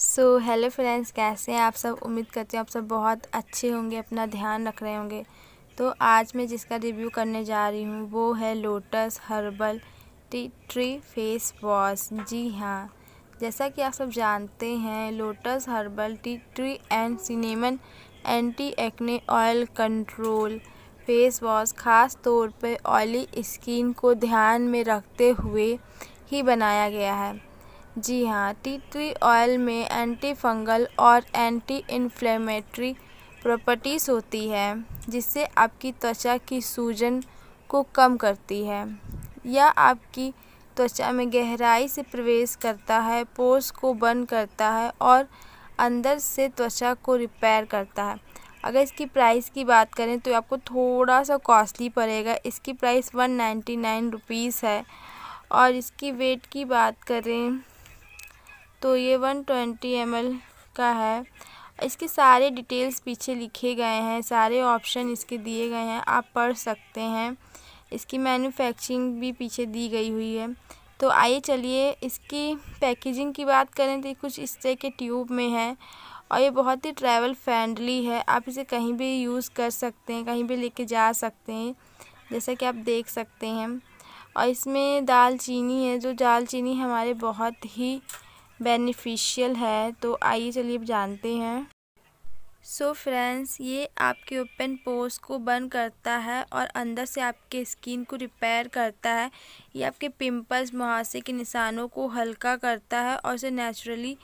so hello friends कैसे हैं आप सब उम्मीद करती हूँ आप सब बहुत अच्छे होंगे अपना ध्यान रख रहे होंगे तो आज मैं जिसका रिव्यू करने जा रही हूँ वो है Lotus herbal tea tree face wash जी हाँ जैसा कि आप सब जानते हैं Lotus herbal tea tree and cinnamon anti acne oil control face wash ख़ास तौर पर ऑयली स्किन को ध्यान में रखते हुए ही बनाया गया है जी हाँ टी ट्री ऑयल में एंटी फंगल और एंटी इन्फ्लेमेटरी प्रॉपर्टीज होती है जिससे आपकी त्वचा की सूजन को कम करती है यह आपकी त्वचा में गहराई से प्रवेश करता है पोर्स को बंद करता है और अंदर से त्वचा को रिपेयर करता है अगर इसकी प्राइस की बात करें तो आपको थोड़ा सा कॉस्टली पड़ेगा इसकी price one ninety nine rupees है और इसकी वेट की बात करें तो ये वन ट्वेंटी एम का है इसके सारे डिटेल्स पीछे लिखे गए हैं सारे ऑप्शन इसके दिए गए हैं आप पढ़ सकते हैं इसकी मैन्युफैक्चरिंग भी पीछे दी गई हुई है तो आइए चलिए इसकी पैकेजिंग की बात करें तो कुछ इस तरह के ट्यूब में है और ये बहुत ही ट्रैवल फ्रेंडली है आप इसे कहीं भी यूज़ कर सकते हैं कहीं भी लेके जा सकते हैं जैसा कि आप देख सकते हैं और इसमें दालचीनी है जो दालचीनी हमारे बहुत ही बेनिफिशियल है तो आइए चलिए अब जानते हैं सो so फ्रेंड्स ये आपके ओपन पोर्स को बंद करता है और अंदर से आपके स्किन को रिपेयर करता है ये आपके पिंपल्स मुहासे के निशानों को हल्का करता है और इसे नेचुरली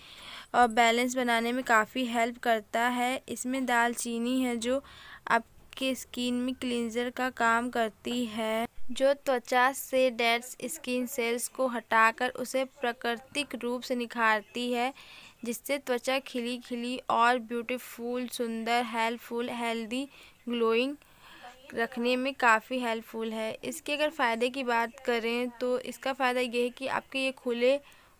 और बैलेंस बनाने में काफ़ी हेल्प करता है इसमें दालचीनी है जो आपके स्किन में क्लिनजर का काम करती है जो त्वचा से डेड स्किन सेल्स को हटाकर उसे प्राकृतिक रूप से निखारती है जिससे त्वचा खिली खिली और ब्यूटीफुल सुंदर हेल्पफुल हेल्दी ग्लोइंग रखने में काफ़ी हेल्पफुल है इसके अगर फ़ायदे की बात करें तो इसका फ़ायदा यह है कि आपके ये खुले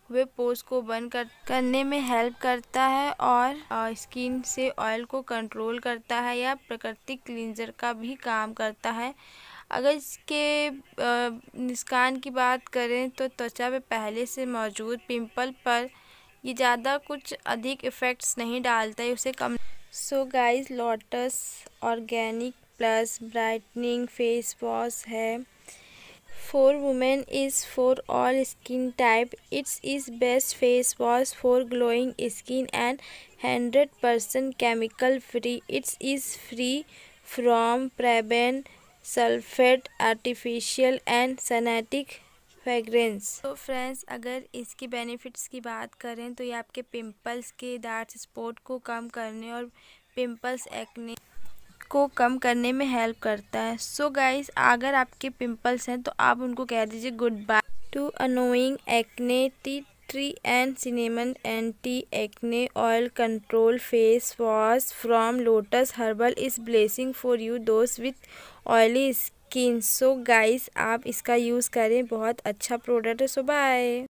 हुए पोस्ट को बंद कर करने में हेल्प करता है और स्किन से ऑयल को कंट्रोल करता है या प्राकृतिक क्लिनजर का भी काम करता है अगर इसके निस्कान की बात करें तो त्वचा पे पहले से मौजूद पिंपल पर ये ज़्यादा कुछ अधिक इफ़ेक्ट्स नहीं डालता है उसे कम so guys Lotus organic plus brightening face wash है for women is for all skin type it's is best face wash for glowing skin and hundred percent chemical free it's is free from paraben sulfate artificial and synthetic fragrance तो friends अगर इसकी benefits की बात करें तो ये आपके pimples के डार्क स्पॉट को कम करने और पिंपल्स एक्ने को कम करने में हेल्प करता है सो so गाइस अगर आपके पिंपल्स हैं तो आप उनको कह दीजिए good bye to annoying acne tea tree and cinnamon anti acne oil control face wash from Lotus herbal is blessing for you दोस्त with oily skin so guys आप इसका यूज़ करें बहुत अच्छा प्रोडक्ट है सो बाय